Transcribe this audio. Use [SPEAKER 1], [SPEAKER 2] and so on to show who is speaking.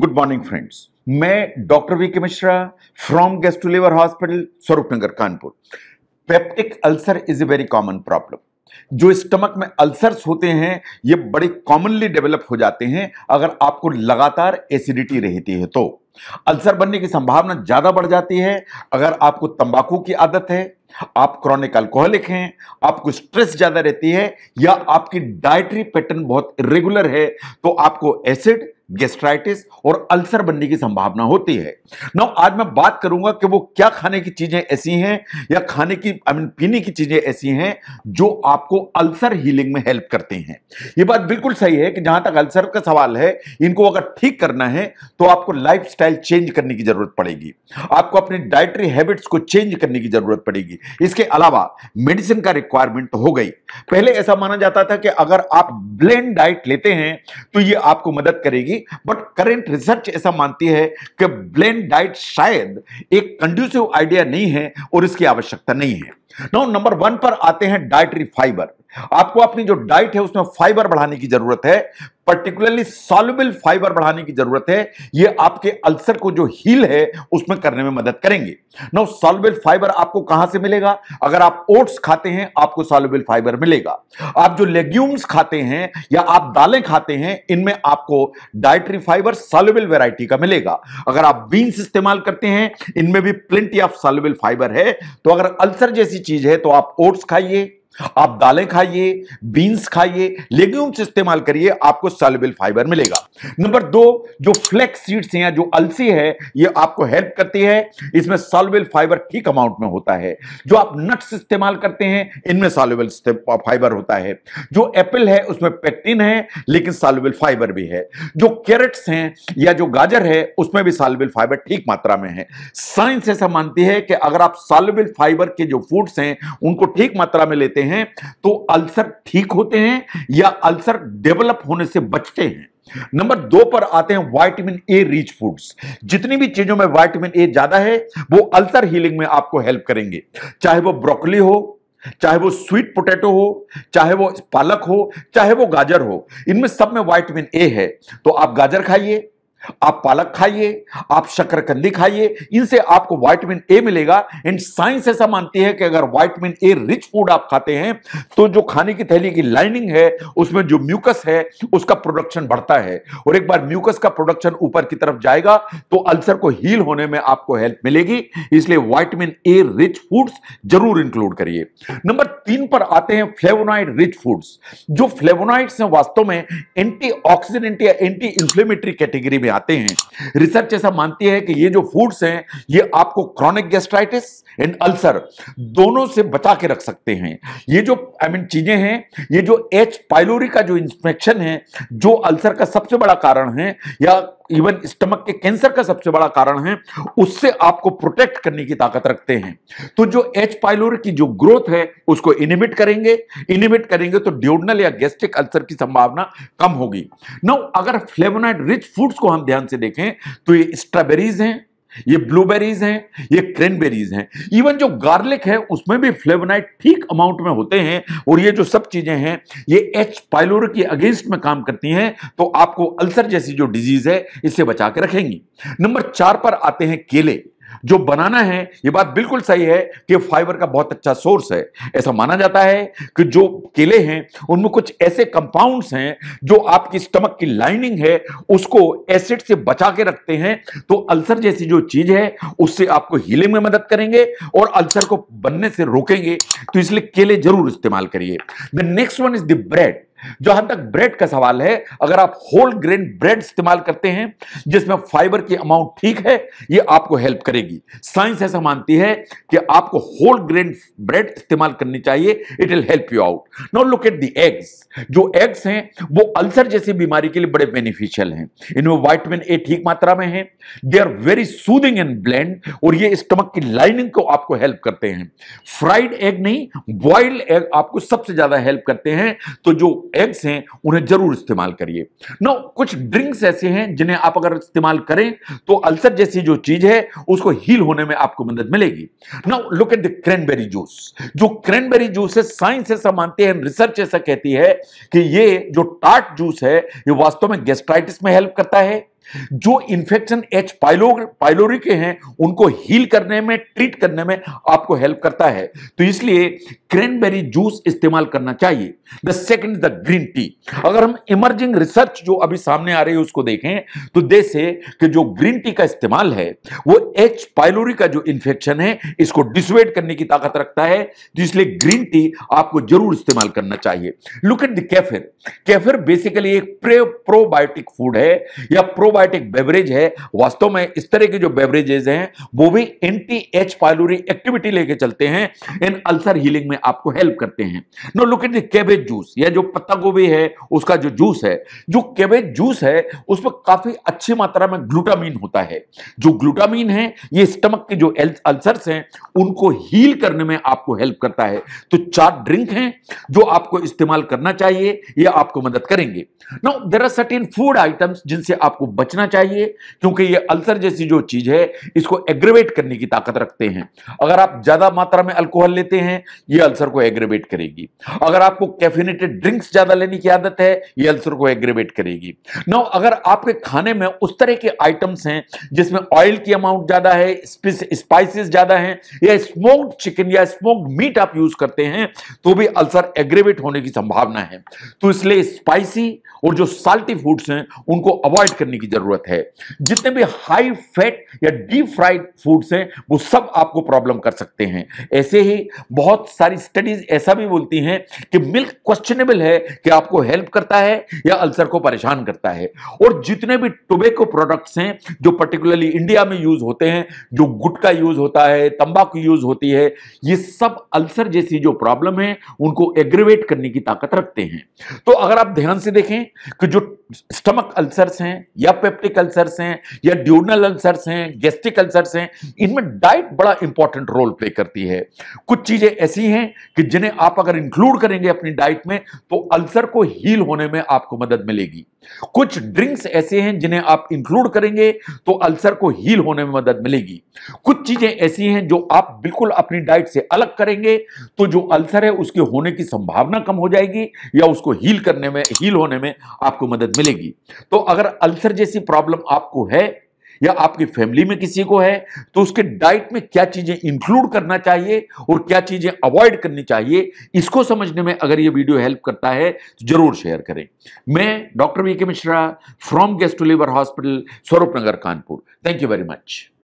[SPEAKER 1] good morning friends मैं doctor V K Mishra from gastro liver hospital Swaroop Nagar Kanpur peptic ulcer is a very common problem जो stomach में ulcers होते हैं ये बड़े कॉमनली डेवलप हो जाते हैं अगर आपको लगातार एसिडिटी रहती है तो अल्सर बनने की संभावना ज़्यादा बढ़ जाती है अगर आपको तंबाकू की आदत है आप क्रॉनिक अल्कोहलिक हैं आपको स्ट्रेस ज़्यादा रहती है या आपकी डाइटरी पैटर्न बहुत रेगुलर है तो आपको एसिड गेस्ट्राइटिस और अल्सर बनने की संभावना होती है नौ आज मैं बात करूंगा कि वो क्या खाने की चीजें ऐसी हैं या खाने की आई I मीन mean, पीने की चीजें ऐसी हैं जो आपको अल्सर हीलिंग में हेल्प करते हैं ये बात बिल्कुल सही है कि जहां तक अल्सर का सवाल है इनको अगर ठीक करना है तो आपको लाइफ चेंज करने की जरूरत पड़ेगी आपको अपने डाइटरी हैबिट्स को चेंज करने की जरूरत पड़ेगी इसके अलावा मेडिसिन का रिक्वायरमेंट हो गई पहले ऐसा माना जाता था कि अगर आप ब्लेंड डाइट लेते हैं तो ये आपको मदद करेगी होगी बट करेंट रिसर्च ऐसा मानती है कि ब्लेंड डाइट शायद एक कंड्यूसिव आइडिया नहीं है और इसकी आवश्यकता नहीं है नौ नंबर वन पर आते हैं डाइटरी फाइबर आपको अपनी जो डाइट है उसमें फाइबर बढ़ाने की जरूरत है पर्टिकुलरली सॉल्युबल फाइबर बढ़ाने की जरूरत है ये आपके अल्सर को जो हील है उसमें करने में मदद करेंगे नौ सॉल्युबल फाइबर आपको कहां से मिलेगा अगर आप ओट्स खाते हैं आपको सॉल्युबल फाइबर मिलेगा आप जो लेग्यूम्स खाते हैं या आप दालें खाते हैं इनमें आपको डाइटरी फाइबर सॉल्युबल वेराइटी का मिलेगा अगर आप बीन्स इस्तेमाल करते हैं इनमें भी प्लेंटी ऑफ सॉल्युबल फाइबर है तो अगर अल्सर जैसी चीज़ है तो आप ओट्स खाइए आप दालें खाइए बीन्स खाइए लेग्यूम्स इस्तेमाल करिए आपको सलबिल फाइबर मिलेगा नंबर दो जो फ्लेक्स सीड्स हैं जो अलसी है ये आपको हेल्प करती है इसमें सॉल्युबल फाइबर ठीक अमाउंट में होता है जो आप नट्स इस्तेमाल करते हैं इनमें सॉल्युबल फाइबर होता है जो एप्पल है उसमें पेक्टिन है लेकिन सॉल्युबल फाइबर भी है जो कैरेट्स हैं या जो गाजर है उसमें भी सॉल्युबल फाइबर ठीक मात्रा में है साइंस ऐसा मानती है कि अगर आप सॉल्युबल फाइबर के जो फूड्स हैं उनको ठीक मात्रा में लेते हैं हैं तो अल्सर ठीक होते हैं या अल्सर डेवलप होने से बचते हैं नंबर दो पर आते हैं वाइटमिन ए रिच फूड्स जितनी भी चीजों में वाइटमिन ए ज्यादा है वो अल्सर हीलिंग में आपको हेल्प करेंगे चाहे वो ब्रोकली हो चाहे वो स्वीट पोटैटो हो चाहे वो पालक हो चाहे वो गाजर हो इनमें सब में वाइटमिन ए है तो आप गाजर खाइए आप पालक खाइए आप शक्करकंदी खाइए इनसे आपको वाइटमिन ए मिलेगा एंड साइंस ऐसा मानती है कि अगर वाइटमिन ए रिच फूड आप खाते हैं तो जो खाने की थैली की लाइनिंग है उसमें जो म्यूकस है उसका प्रोडक्शन बढ़ता है और एक बार म्यूकस का प्रोडक्शन ऊपर की तरफ जाएगा तो अल्सर को हील होने में आपको हेल्प मिलेगी इसलिए वाइटमिन ए रिच फूड्स जरूर इंक्लूड करिए नंबर तीन पर आते हैं फ्लेवोनाइड रिच फूड्स जो फ्लेवोनाइड्स हैं वास्तव में एंटीऑक्सीडेंट या एंटी इंफ्लेमेटरी कैटेगरी में आते हैं रिसर्च ऐसा मानती है कि ये जो फूड्स हैं ये आपको क्रॉनिक गैस्ट्राइटिस एंड अल्सर दोनों से बचा के रख सकते हैं ये जो आई I मीन mean, चीजें हैं ये जो एच पाइलोरी का जो इंस्पेक्शन है जो अल्सर का सबसे बड़ा कारण है या इवन स्टमक के कैंसर का सबसे बड़ा कारण है उससे आपको प्रोटेक्ट करने की ताकत रखते हैं तो जो एच पाइलोर की जो ग्रोथ है उसको इनिमिट करेंगे इनिमिट करेंगे तो ड्यूडनल या गैस्ट्रिक अल्सर की संभावना कम होगी नौ अगर फ्लेवोनाइड रिच फूड्स को हम ध्यान से देखें तो ये स्ट्रॉबेरीज हैं ये ब्लूबेरीज हैं ये क्रेनबेरीज हैं इवन जो गार्लिक है उसमें भी फ्लेवनाइट ठीक अमाउंट में होते हैं और ये जो सब चीज़ें हैं ये एच पाइलोर के अगेंस्ट में काम करती हैं तो आपको अल्सर जैसी जो डिजीज़ है इससे बचा के रखेंगी नंबर चार पर आते हैं केले जो बनाना है ये बात बिल्कुल सही है कि फाइबर का बहुत अच्छा सोर्स है ऐसा माना जाता है कि जो केले हैं उनमें कुछ ऐसे कंपाउंड्स हैं जो आपकी स्टमक की लाइनिंग है उसको एसिड से बचा के रखते हैं तो अल्सर जैसी जो चीज है उससे आपको हीलिंग में मदद करेंगे और अल्सर को बनने से रोकेंगे तो इसलिए केले जरूर इस्तेमाल करिए the next one is the bread जहां तक ब्रेड का सवाल है अगर आप होल ग्रेन ब्रेड इस्तेमाल करते हैं जिसमें फाइबर की अमाउंट ठीक है ये आपको हेल्प करेगी साइंस ऐसा मानती है कि आपको होल ग्रेन ब्रेड इस्तेमाल करनी चाहिए it will help you out now look at the eggs जो एग्स हैं वो अल्सर जैसी बीमारी के लिए बड़े बेनिफिशियल हैं इनमें वाइटमिन ए ठीक मात्रा में है they are very soothing and bland और ये स्टमक की लाइनिंग को आपको हेल्प करते हैं फ्राइड एग नहीं बॉइल्ड एग आपको सबसे ज्यादा हेल्प करते हैं तो जो एग्स हैं उन्हें जरूर इस्तेमाल करिए नो कुछ ड्रिंक्स ऐसे हैं जिन्हें आप अगर इस्तेमाल करें तो अल्सर जैसी जो चीज है उसको हील होने में आपको मदद मिलेगी now look at the cranberry juice जो क्रैनबेरी जूस है साइंस ऐसा मानते हैं रिसर्च ऐसा कहती है कि ये जो टार्ट जूस है ये वास्तव में गैस्ट्राइटिस में हेल्प करता है जो इन्फेक्शन एच पाइलो पाइलोरी के हैं उनको हील करने में ट्रीट करने में आपको हेल्प करता है तो इसलिए क्रैनबेरी जूस इस्तेमाल करना चाहिए the second the green tea अगर हम इमर्जिंग रिसर्च जो अभी सामने आ रही है उसको देखें तो जैसे कि जो ग्रीन टी का इस्तेमाल है वो एच पाइलोरी का जो इन्फेक्शन है इसको डिसवेट करने की ताकत रखता है तो इसलिए ग्रीन टी आपको जरूर इस्तेमाल करना चाहिए look at the kefir kefir basically एक प्रोबायोटिक फूड है या प्रोबायोटिक प्रोबायोटिक बेवरेज है वास्तव में इस तरह की जो बेवरेजेज हैं वो भी एंटी एच पायलोरी एक्टिविटी लेके चलते हैं इन अल्सर हीलिंग में आपको हेल्प करते हैं now look at the cabbage juice या जो पत्ता गोभी है उसका जो जूस है जो कैबेज जूस है उसमें काफी अच्छी मात्रा में ग्लूटामिन होता है जो ग्लूटामिन है ये स्टमक के जो अल्सर्स हैं उनको हील करने में आपको हेल्प करता है तो चार ड्रिंक हैं जो आपको इस्तेमाल करना चाहिए ये आपको मदद करेंगे now there are certain food items जिनसे आपको बच बचना चाहिए क्योंकि ये अल्सर जैसी जो चीज़ है इसको एग्रेवेट करने की ताकत रखते हैं अगर आप ज़्यादा मात्रा में अल्कोहल लेते हैं ये अल्सर को एग्रेवेट करेगी अगर आपको कैफिनेटेड ड्रिंक्स ज़्यादा लेने की आदत है ये अल्सर को एग्रेवेट करेगी ना अगर आपके खाने में उस तरह के आइटम्स हैं जिसमें ऑयल की अमाउंट ज़्यादा है स्पाइसिस ज़्यादा है या स्मोक्ड चिकन या स्मोक्ड मीट आप यूज़ करते हैं तो भी अल्सर एग्रेवेट होने की संभावना है तो इसलिए स्पाइसी और जो साल्टी फूड्स हैं उनको अवॉइड करने की जरूरत जरूरत है जितने भी हाई फैट या डीप फ्राइड फूड्स हैं वो सब आपको प्रॉब्लम कर सकते हैं ऐसे ही बहुत सारी स्टडीज ऐसा भी बोलती हैं कि मिल्क क्वेश्चनेबल है कि आपको हेल्प करता है या अल्सर को परेशान करता है और जितने भी टोबेको प्रोडक्ट्स हैं जो पर्टिकुलरली इंडिया में यूज होते हैं जो गुट का यूज होता है तंबाकू यूज होती है ये सब अल्सर जैसी जो प्रॉब्लम है उनको एग्रीवेट करने की ताकत रखते हैं तो अगर आप ध्यान से देखें कि जो स्टमक अल्सर्स हैं या पेप्टिक अल्सर्स हैं या ड्यूनल अल्सर्स हैं गेस्टिक अल्सर्स हैं इनमें डाइट बड़ा इंपॉर्टेंट रोल प्ले करती है कुछ चीजें ऐसी हैं कि जिन्हें आप अगर इंक्लूड करेंगे अपनी डाइट में तो अल्सर को हील होने में आपको मदद मिलेगी कुछ ड्रिंक्स ऐसे हैं जिन्हें आप इंक्लूड करेंगे तो अल्सर को हील होने में मदद मिलेगी कुछ चीजें ऐसी हैं जो आप बिल्कुल अपनी डाइट से अलग करेंगे तो जो अल्सर है उसके होने की संभावना कम हो जाएगी या उसको हील करने में हील होने में आपको मदद मिलेगी तो अगर अल्सर जैसी ऐसी प्रॉब्लम आपको है या आपकी फैमिली में किसी को है तो उसके डाइट में क्या चीज़ें इंक्लूड करना चाहिए और क्या चीज़ें अवॉइड करनी चाहिए इसको समझने में अगर ये वीडियो हेल्प करता है तो जरूर शेयर करें मैं doctor V Mishra from gastro liver hospital Swaroop Nagar Kanpur thank you very much